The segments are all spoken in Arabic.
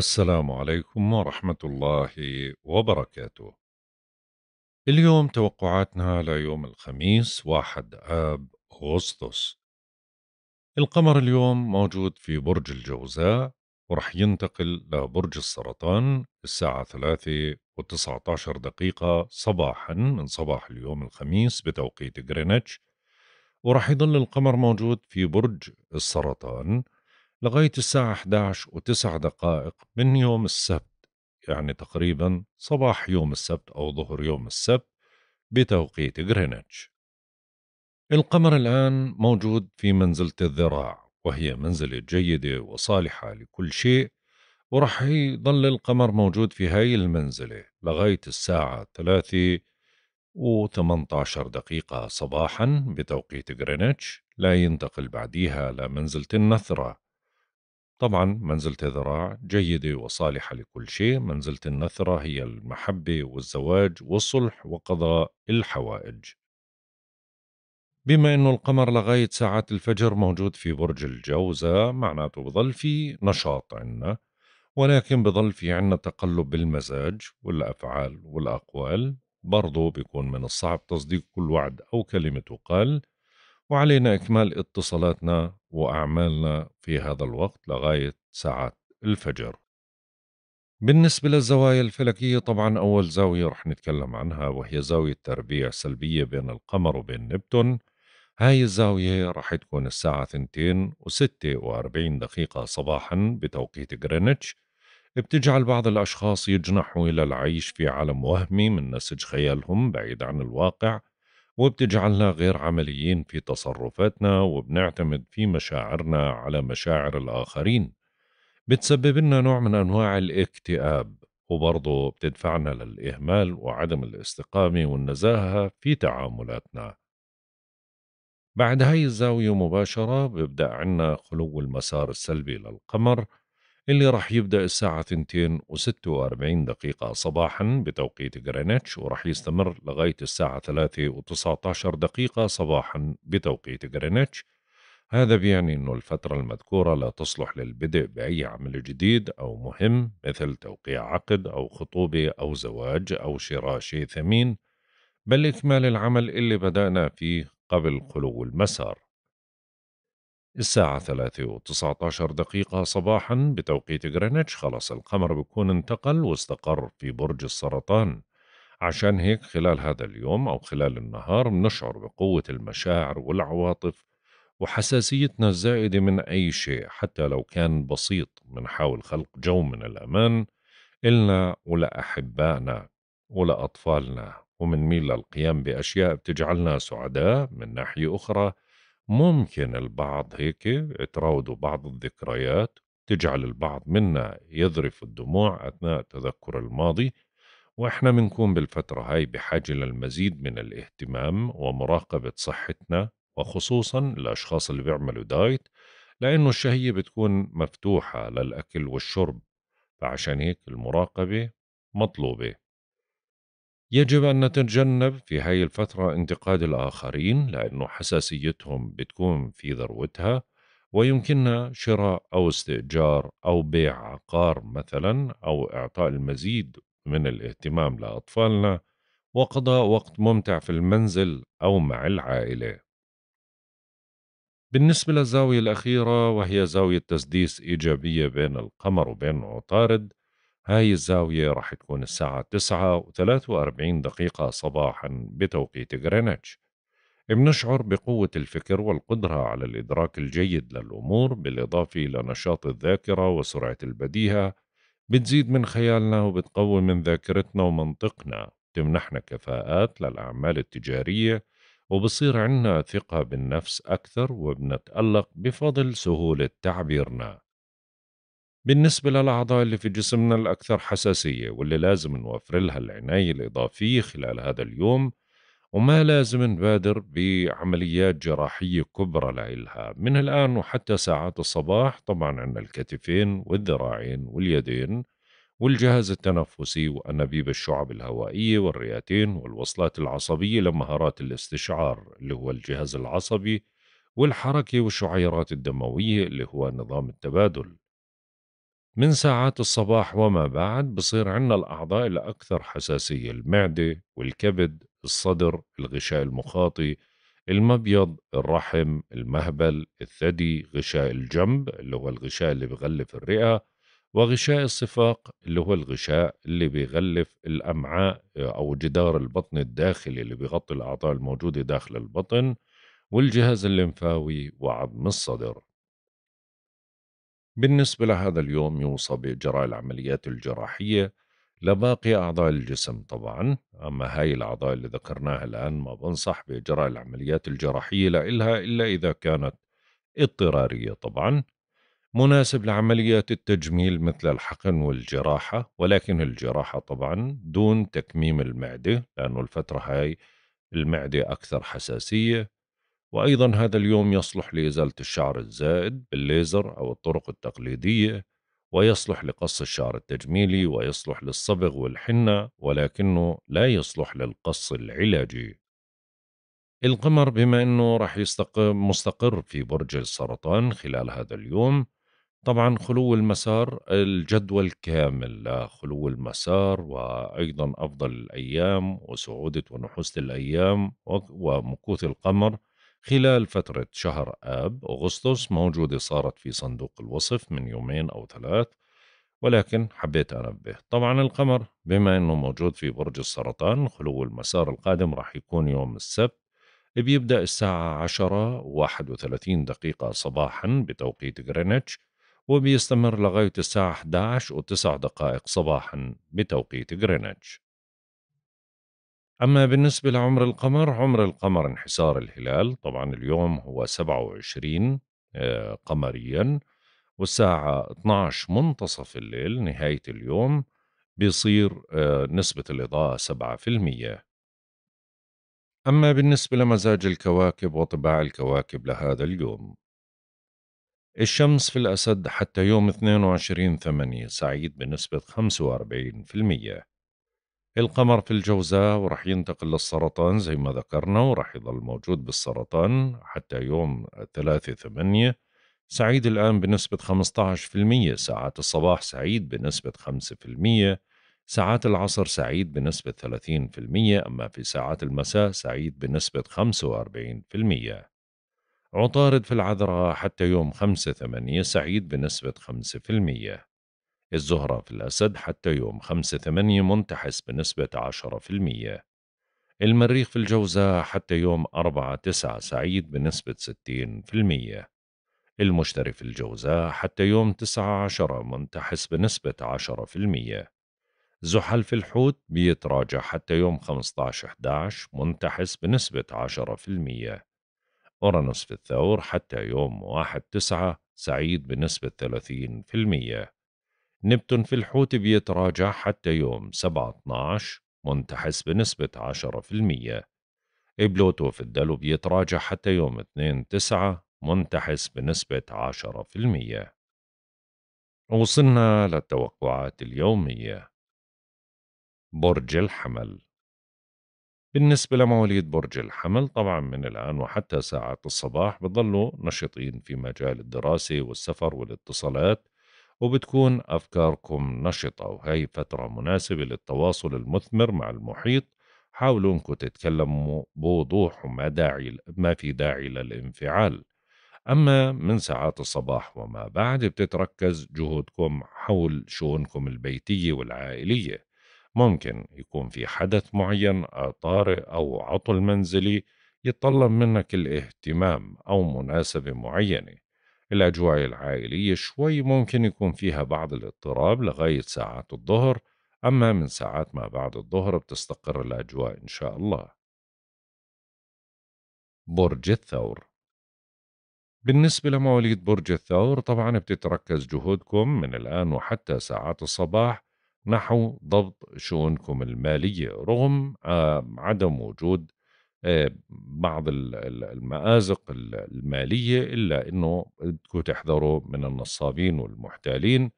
السلام عليكم ورحمة الله وبركاته. اليوم توقعاتنا ليوم الخميس 1 آب أغسطس. القمر اليوم موجود في برج الجوزاء ورح ينتقل لبرج السرطان الساعة 3 و19 دقيقة صباحا من صباح اليوم الخميس بتوقيت غرينتش ورح يضل القمر موجود في برج السرطان لغاية الساعة 11 وتسع دقائق من يوم السبت يعني تقريبا صباح يوم السبت أو ظهر يوم السبت بتوقيت غرينتش القمر الآن موجود في منزلة الذراع وهي منزلة جيدة وصالحة لكل شيء ورح يضل القمر موجود في هاي المنزلة لغاية الساعة 3 و18 دقيقة صباحا بتوقيت غرينتش لا ينتقل بعديها لمنزلة النثرة طبعا منزلة ذراع جيدة وصالحة لكل شيء منزلة النثرة هي المحبة والزواج والصلح وقضاء الحوائج بما أنه القمر لغاية ساعات الفجر موجود في برج الجوزة معناته بظل في نشاط عنا ولكن بظل في عنا تقلب بالمزاج والأفعال والأقوال برضو بيكون من الصعب تصديق كل وعد أو كلمة تقال وعلينا إكمال اتصالاتنا وأعمالنا في هذا الوقت لغاية ساعة الفجر بالنسبة للزوايا الفلكية طبعا أول زاوية رح نتكلم عنها وهي زاوية تربيع سلبية بين القمر وبين نبتون هاي الزاوية رح تكون الساعة 2 و46 دقيقة صباحا بتوقيت غرينتش بتجعل بعض الأشخاص يجنحوا إلى العيش في عالم وهمي من نسج خيالهم بعيد عن الواقع وبتجعلنا غير عمليين في تصرفاتنا وبنعتمد في مشاعرنا على مشاعر الآخرين بتسبب لنا نوع من أنواع الاكتئاب وبرضه بتدفعنا للإهمال وعدم الاستقامة والنزاهة في تعاملاتنا بعد هاي الزاوية مباشرة بيبدأ عنا خلو المسار السلبي للقمر اللي راح يبدأ الساعة 2:46 دقيقة صباحا بتوقيت غرينتش وراح يستمر لغاية الساعة 3:19 دقيقة صباحا بتوقيت غرينتش هذا بيعني أنه الفترة المذكورة لا تصلح للبدء بأي عمل جديد أو مهم مثل توقيع عقد أو خطوبة أو زواج أو شراء شيء ثمين بل إكمال العمل اللي بدأنا فيه قبل خلو المسار الساعة ثلاثة وتسعة عشر دقيقة صباحا بتوقيت جرينتش خلاص القمر بيكون انتقل واستقر في برج السرطان عشان هيك خلال هذا اليوم أو خلال النهار بنشعر بقوة المشاعر والعواطف وحساسيتنا الزائدة من أي شيء حتى لو كان بسيط بنحاول خلق جو من الأمان إلنا ولأحبائنا ولأطفالنا ميل للقيام بأشياء بتجعلنا سعداء من ناحية أخرى ممكن البعض هيك تراودوا بعض الذكريات تجعل البعض منا يذرف الدموع أثناء تذكر الماضي وإحنا منكون بالفترة هاي بحاجة للمزيد من الاهتمام ومراقبة صحتنا وخصوصا الأشخاص اللي بيعملوا دايت لأنه الشهية بتكون مفتوحة للأكل والشرب فعشان هيك المراقبة مطلوبة يجب أن نتجنب في هاي الفترة انتقاد الآخرين لأنه حساسيتهم بتكون في ذروتها ويمكننا شراء أو استئجار أو بيع عقار مثلا أو إعطاء المزيد من الاهتمام لأطفالنا وقضاء وقت ممتع في المنزل أو مع العائلة. بالنسبة للزاوية الأخيرة وهي زاوية تسديس إيجابية بين القمر وبين عطارد هاي الزاوية راح تكون الساعة 9 و 43 دقيقة صباحا بتوقيت غرينتش بنشعر بقوة الفكر والقدرة على الإدراك الجيد للأمور بالإضافة إلى نشاط الذاكرة وسرعة البديهة بتزيد من خيالنا وبتقوي من ذاكرتنا ومنطقنا تمنحنا كفاءات للأعمال التجارية وبصير عنا ثقة بالنفس أكثر وبنتألق بفضل سهولة تعبيرنا بالنسبة للأعضاء اللي في جسمنا الأكثر حساسية واللي لازم نوفر لها العناية الإضافية خلال هذا اليوم وما لازم نبادر بعمليات جراحية كبرى لإلها من الآن وحتى ساعات الصباح طبعا عندنا الكتفين والذراعين واليدين والجهاز التنفسي وأنابيب الشعب الهوائية والرئتين والوصلات العصبية لمهارات الاستشعار اللي هو الجهاز العصبي والحركة والشعيرات الدموية اللي هو نظام التبادل من ساعات الصباح وما بعد بصير عندنا الأعضاء الأكثر حساسية المعدة والكبد الصدر الغشاء المخاطي المبيض الرحم المهبل الثدي غشاء الجنب اللي هو الغشاء اللي بغلف الرئة وغشاء الصفاق اللي هو الغشاء اللي بيغلف الأمعاء آه، أو جدار البطن الداخلي اللي بيغطي الأعضاء الموجودة داخل البطن والجهاز الليمفاوي وعظم الصدر بالنسبة لهذا اليوم يوصى بإجراء العمليات الجراحية لباقي أعضاء الجسم طبعا أما هاي الأعضاء اللي ذكرناها الآن ما بنصح بإجراء العمليات الجراحية لإلها إلا إذا كانت اضطرارية طبعا مناسب لعمليات التجميل مثل الحقن والجراحة ولكن الجراحة طبعا دون تكميم المعدة لأنه الفترة هاي المعدة أكثر حساسية وأيضا هذا اليوم يصلح لإزالة الشعر الزائد بالليزر أو الطرق التقليدية ويصلح لقص الشعر التجميلي ويصلح للصبغ والحنة ولكنه لا يصلح للقص العلاجي القمر بما أنه رح يستقر مستقر في برج السرطان خلال هذا اليوم طبعا خلو المسار الجدول كامل لخلو المسار وأيضا أفضل الأيام وسعودة ونحوسة الأيام ومكوث القمر خلال فترة شهر آب أغسطس موجودة صارت في صندوق الوصف من يومين أو ثلاث ولكن حبيت أنبه طبعا القمر بما أنه موجود في برج السرطان خلو المسار القادم راح يكون يوم السبت بيبدأ الساعة عشرة واحد وثلاثين دقيقة صباحا بتوقيت غرينتش وبيستمر لغاية الساعة 11 وتسع دقائق صباحا بتوقيت غرينتش أما بالنسبة لعمر القمر عمر القمر انحسار الهلال طبعا اليوم هو 27 آه، قمريا والساعة 12 منتصف الليل نهاية اليوم بيصير آه، نسبة الإضاءة 7% أما بالنسبة لمزاج الكواكب وطباع الكواكب لهذا اليوم الشمس في الأسد حتى يوم 22 8 سعيد بنسبة 45% القمر في الجوزاء وراح ينتقل للسرطان زي ما ذكرنا وراح يظل موجود بالسرطان حتى يوم 3 8 سعيد الآن بنسبة 15% ساعات الصباح سعيد بنسبة 5% ساعات العصر سعيد بنسبة 30% أما في ساعات المساء سعيد بنسبة 45% عطارد في العذراء حتى يوم 5 8 سعيد بنسبة 5% الزهرة في الأسد حتى يوم 5-8 منتحس بنسبة 10% المريخ في الجوزاء حتى يوم 4-9 سعيد بنسبة 60% المشتري في الجوزاء حتى يوم 19 منتحس بنسبة 10% زحل في الحوت بيتراجع حتى يوم 15-11 منتحس بنسبة 10% أورانوس في الثور حتى يوم 1-9 سعيد بنسبة 30% نبتون في الحوت بيتراجع حتى يوم 7-12 منتحس بنسبة 10% بلوتو في الدلو بيتراجع حتى يوم 2-9 منتحس بنسبة 10% وصلنا للتوقعات اليومية برج الحمل بالنسبة لمواليد برج الحمل طبعا من الآن وحتى ساعة الصباح بضلوا نشطين في مجال الدراسة والسفر والاتصالات وبتكون أفكاركم نشطة وهي فترة مناسبة للتواصل المثمر مع المحيط حاولوا انكم تتكلموا بوضوح وما داعي ما في داعي للانفعال أما من ساعات الصباح وما بعد بتتركز جهودكم حول شؤونكم البيتية والعائلية ممكن يكون في حدث معين طارئ أو عطل منزلي يتطلب منك الاهتمام أو مناسبة معينة الأجواء العائلية شوي ممكن يكون فيها بعض الاضطراب لغاية ساعات الظهر أما من ساعات ما بعد الظهر بتستقر الأجواء إن شاء الله برج الثور بالنسبة لمواليد برج الثور طبعا بتتركز جهودكم من الآن وحتى ساعات الصباح نحو ضبط شؤونكم المالية رغم آه، عدم وجود آه، بعض المآزق المالية إلا أنه بدكم تحذروا من النصابين والمحتالين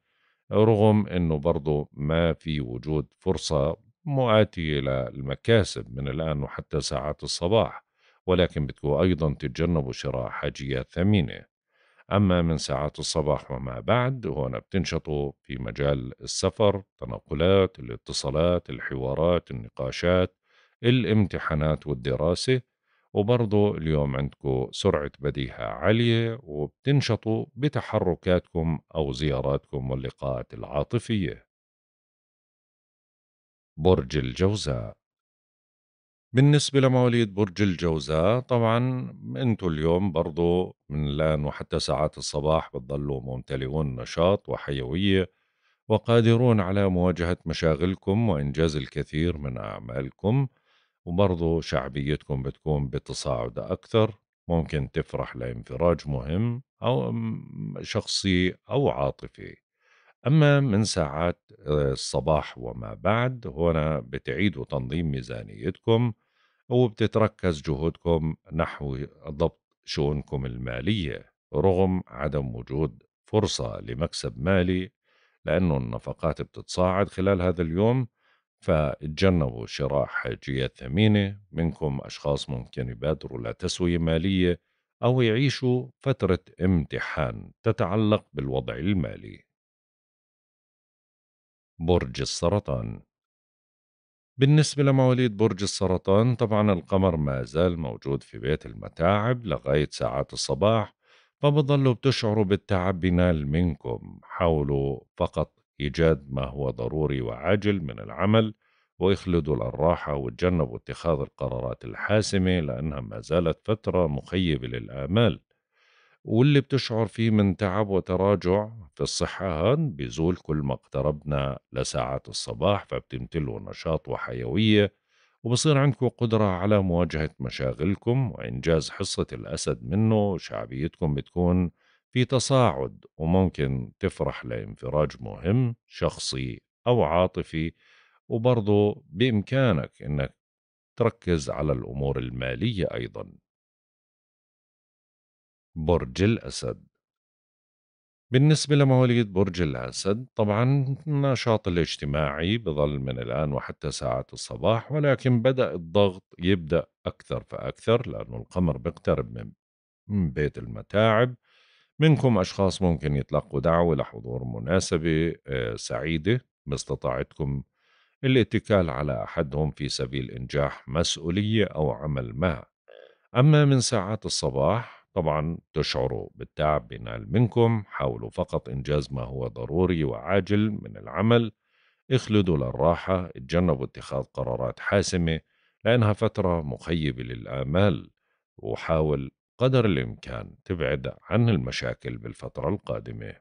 رغم أنه برضو ما في وجود فرصة مؤاتية للمكاسب من الآن وحتى ساعات الصباح ولكن بدكم أيضا تتجنبوا شراء حاجيات ثمينة أما من ساعات الصباح وما بعد هون بتنشطوا في مجال السفر التنقلات الاتصالات الحوارات النقاشات الامتحانات والدراسة وبرضه اليوم عندكم سرعة بديهة عالية وبتنشطوا بتحركاتكم أو زياراتكم واللقاءات العاطفية برج الجوزاء بالنسبة لمواليد برج الجوزاء طبعا انتو اليوم برضو من الآن وحتى ساعات الصباح بتضلوا ممتلئون نشاط وحيوية وقادرون على مواجهة مشاغلكم وإنجاز الكثير من أعمالكم وبرضه شعبيتكم بتكون بتصاعد أكثر ممكن تفرح لانفراج مهم أو شخصي أو عاطفي أما من ساعات آه، الصباح وما بعد هنا بتعيدوا تنظيم ميزانيتكم وبتتركز جهودكم نحو ضبط شؤونكم المالية رغم عدم وجود فرصة لمكسب مالي لأنه النفقات بتتصاعد خلال هذا اليوم فتجنبوا شراء حاجيات ثمينة منكم أشخاص ممكن يبادروا لتسوية مالية أو يعيشوا فترة امتحان تتعلق بالوضع المالي برج السرطان بالنسبة لمواليد برج السرطان طبعا القمر ما زال موجود في بيت المتاعب لغاية ساعات الصباح فبضلوا بتشعروا بالتعب بينال منكم حاولوا فقط إيجاد ما هو ضروري وعاجل من العمل ويخلدوا الراحة وتجنبوا اتخاذ القرارات الحاسمة لأنها ما زالت فترة مخيبة للآمال واللي بتشعر فيه من تعب وتراجع في الصحة هان بيزول كل ما اقتربنا لساعات الصباح فبتمتلوا نشاط وحيوية وبصير عندكم قدرة على مواجهة مشاغلكم وإنجاز حصة الأسد منه شعبيتكم بتكون في تصاعد وممكن تفرح لانفراج مهم شخصي أو عاطفي وبرضه بإمكانك إنك تركز على الأمور المالية أيضا برج الأسد بالنسبة لمواليد برج الأسد طبعا النشاط الاجتماعي بظل من الآن وحتى ساعات الصباح ولكن بدأ الضغط يبدأ أكثر فأكثر لأنه القمر بيقترب من بيت المتاعب منكم أشخاص ممكن يتلقوا دعوة لحضور مناسبة آه، سعيدة باستطاعتكم الاتكال على أحدهم في سبيل إنجاح مسؤولية أو عمل ما أما من ساعات الصباح طبعا تشعروا بالتعب بنال منكم حاولوا فقط إنجاز ما هو ضروري وعاجل من العمل اخلدوا للراحة اتجنبوا اتخاذ قرارات حاسمة لأنها فترة مخيبة للآمال وحاول قدر الإمكان تبعد عن المشاكل بالفترة القادمة.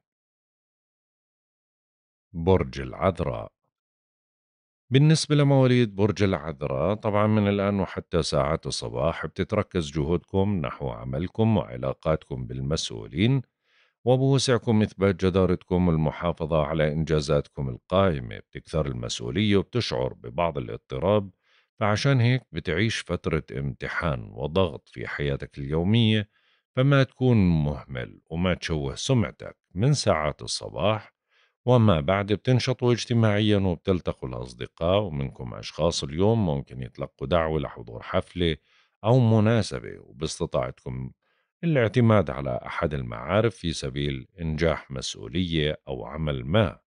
برج العذراء بالنسبة لمواليد برج العذراء طبعا من الآن وحتى ساعات الصباح بتتركز جهودكم نحو عملكم وعلاقاتكم بالمسؤولين وبوسعكم إثبات جدارتكم والمحافظة على إنجازاتكم القائمة بتكثر المسؤولية وبتشعر ببعض الاضطراب فعشان هيك بتعيش فترة امتحان وضغط في حياتك اليومية فما تكون مهمل وما تشوه سمعتك من ساعات الصباح وما بعد بتنشطوا اجتماعيا وبتلتقوا الأصدقاء ومنكم أشخاص اليوم ممكن يتلقوا دعوة لحضور حفلة أو مناسبة وباستطاعتكم الاعتماد على أحد المعارف في سبيل إنجاح مسؤولية أو عمل ما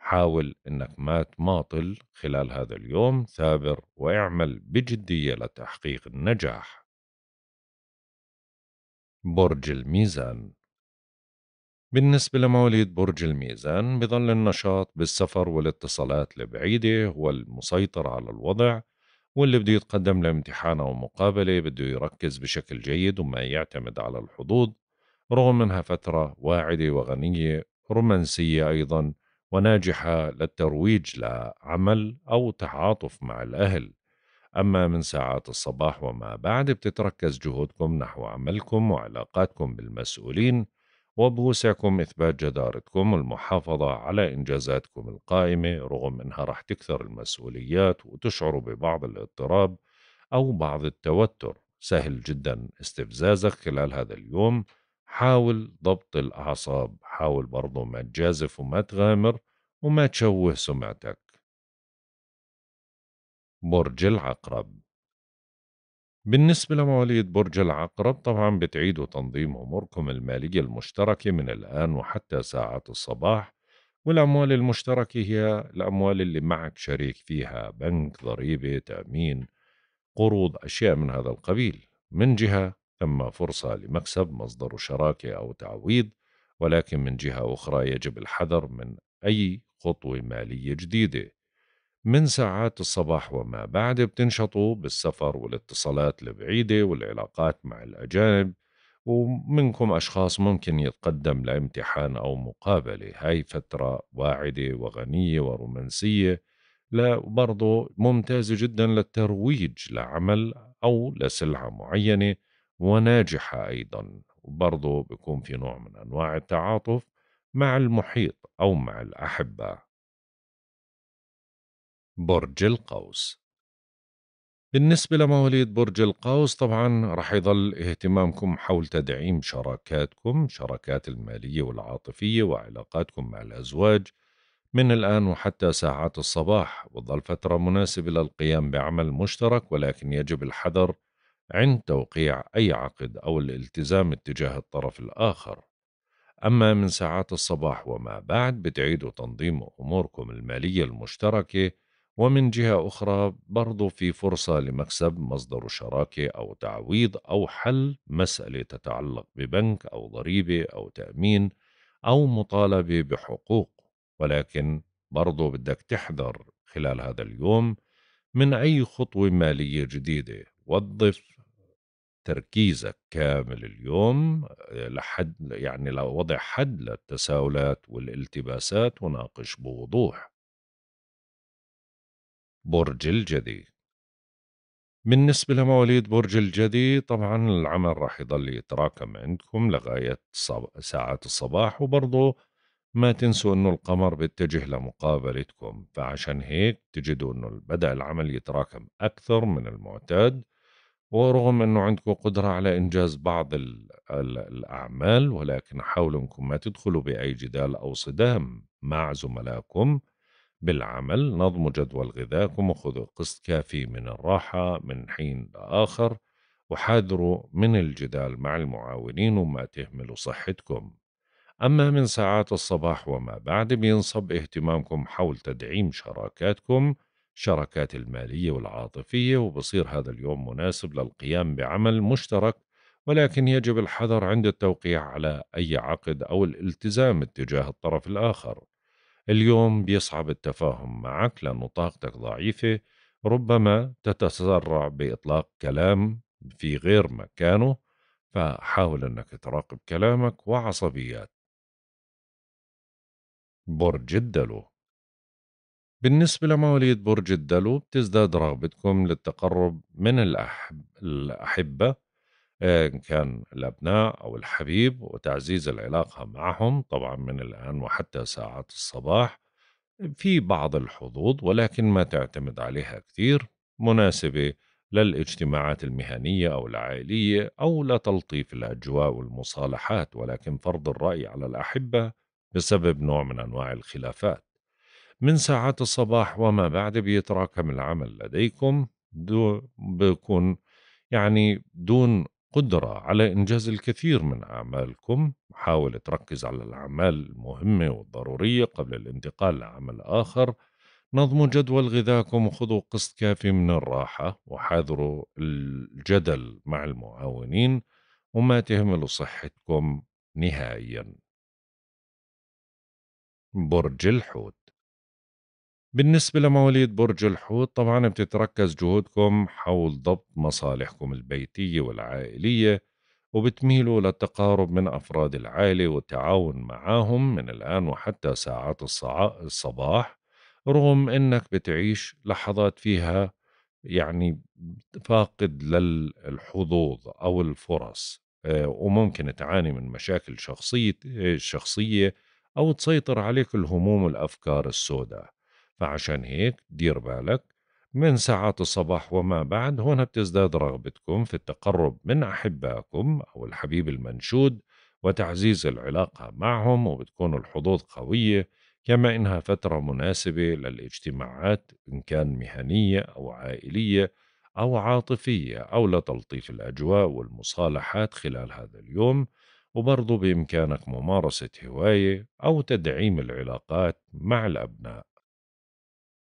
حاول انك ما تماطل خلال هذا اليوم ثابر واعمل بجدية لتحقيق النجاح برج الميزان بالنسبة لمواليد برج الميزان بظل النشاط بالسفر والاتصالات البعيدة هو المسيطر على الوضع واللي بده يتقدم لامتحان أو مقابلة بده يركز بشكل جيد وما يعتمد على الحظوظ رغم أنها فترة واعدة وغنية رومانسية أيضا وناجحة للترويج لعمل أو تعاطف مع الأهل أما من ساعات الصباح وما بعد بتتركز جهودكم نحو عملكم وعلاقاتكم بالمسؤولين وبوسعكم إثبات جدارتكم والمحافظة على إنجازاتكم القائمة رغم أنها رح تكثر المسؤوليات وتشعروا ببعض الاضطراب أو بعض التوتر سهل جدا استفزازك خلال هذا اليوم حاول ضبط الأعصاب حاول برضو ما تجازف وما تغامر وما تشوه سمعتك برج العقرب بالنسبة لمواليد برج العقرب طبعا بتعيدوا تنظيم أموركم المالية المشتركة من الآن وحتى ساعات الصباح والأموال المشتركة هي الأموال اللي معك شريك فيها بنك ضريبة تأمين قروض أشياء من هذا القبيل من جهة أما فرصة لمكسب مصدر شراكة أو تعويض ولكن من جهة أخرى يجب الحذر من أي خطوة مالية جديدة من ساعات الصباح وما بعد بتنشطوا بالسفر والاتصالات البعيدة والعلاقات مع الأجانب ومنكم أشخاص ممكن يتقدم لامتحان أو مقابلة هاي فترة واعدة وغنية ورومانسية لا برضو ممتازة جدا للترويج لعمل أو لسلعة معينة وناجحة أيضا وبرضه بيكون في نوع من أنواع التعاطف مع المحيط أو مع الأحبة برج القوس بالنسبة لمواليد برج القوس طبعا رح يظل اهتمامكم حول تدعيم شراكاتكم شراكات المالية والعاطفية وعلاقاتكم مع الأزواج من الآن وحتى ساعات الصباح وظل فترة مناسبة للقيام بعمل مشترك ولكن يجب الحذر عند توقيع أي عقد أو الالتزام اتجاه الطرف الآخر أما من ساعات الصباح وما بعد بتعيدوا تنظيم أموركم المالية المشتركة ومن جهة أخرى برضو في فرصة لمكسب مصدر شراكة أو تعويض أو حل مسألة تتعلق ببنك أو ضريبة أو تأمين أو مطالبة بحقوق ولكن برضو بدك تحذر خلال هذا اليوم من أي خطوة مالية جديدة وظف تركيزك كامل اليوم آه، لحد يعني لوضع حد للتساؤلات والالتباسات وناقش بوضوح برج الجدي بالنسبة لمواليد برج الجدي طبعا العمل راح يضل يتراكم عندكم لغاية ساعات الصباح وبرضه ما تنسوا انه القمر بيتجه لمقابلتكم فعشان هيك تجدوا انه بدأ العمل يتراكم أكثر من المعتاد ورغم أنه عندكم قدرة على إنجاز بعض الـ الـ الأعمال ولكن حاولوا أنكم ما تدخلوا بأي جدال أو صدام مع زملائكم بالعمل نظموا جدول غذاكم وخذوا قسط كافي من الراحة من حين لآخر وحاذروا من الجدال مع المعاونين وما تهملوا صحتكم أما من ساعات الصباح وما بعد بينصب اهتمامكم حول تدعيم شراكاتكم الشراكات المالية والعاطفية وبصير هذا اليوم مناسب للقيام بعمل مشترك ولكن يجب الحذر عند التوقيع على أي عقد أو الالتزام اتجاه الطرف الآخر اليوم بيصعب التفاهم معك لأن طاقتك ضعيفة ربما تتسرع بإطلاق كلام في غير مكانه فحاول أنك تراقب كلامك وعصبيات برج الدلو بالنسبة لمواليد برج الدلو بتزداد رغبتكم للتقرب من الأحب الأحبة آه، إن كان الأبناء أو الحبيب وتعزيز العلاقة معهم طبعا من الآن وحتى ساعات الصباح في بعض الحظوظ ولكن ما تعتمد عليها كثير مناسبة للاجتماعات المهنية أو العائلية أو لتلطيف الأجواء والمصالحات ولكن فرض الرأي على الأحبة بسبب نوع من أنواع الخلافات من ساعات الصباح وما بعد بيتراكم العمل لديكم بكون بيكون يعني دون قدرة على إنجاز الكثير من أعمالكم حاول تركز على الأعمال المهمة والضرورية قبل الانتقال لعمل آخر نظموا جدول غذاكم وخذوا قسط كافي من الراحة وحاذروا الجدل مع المعاونين وما تهملوا صحتكم نهائيا برج الحوت بالنسبة لمواليد برج الحوت طبعا بتتركز جهودكم حول ضبط مصالحكم البيتية والعائلية وبتميلوا للتقارب من أفراد العائلة والتعاون معاهم من الآن وحتى ساعات الصباح رغم أنك بتعيش لحظات فيها يعني فاقد للحظوظ أو الفرص آه، وممكن تعاني من مشاكل شخصية, آه، شخصية أو تسيطر عليك الهموم والأفكار السوداء فعشان هيك دير بالك من ساعات الصباح وما بعد هنا بتزداد رغبتكم في التقرب من أحبائكم أو الحبيب المنشود وتعزيز العلاقة معهم وبتكون الحظوظ قوية كما إنها فترة مناسبة للاجتماعات إن كان مهنية أو عائلية أو عاطفية أو لتلطيف الأجواء والمصالحات خلال هذا اليوم وبرضه بإمكانك ممارسة هواية أو تدعيم العلاقات مع الأبناء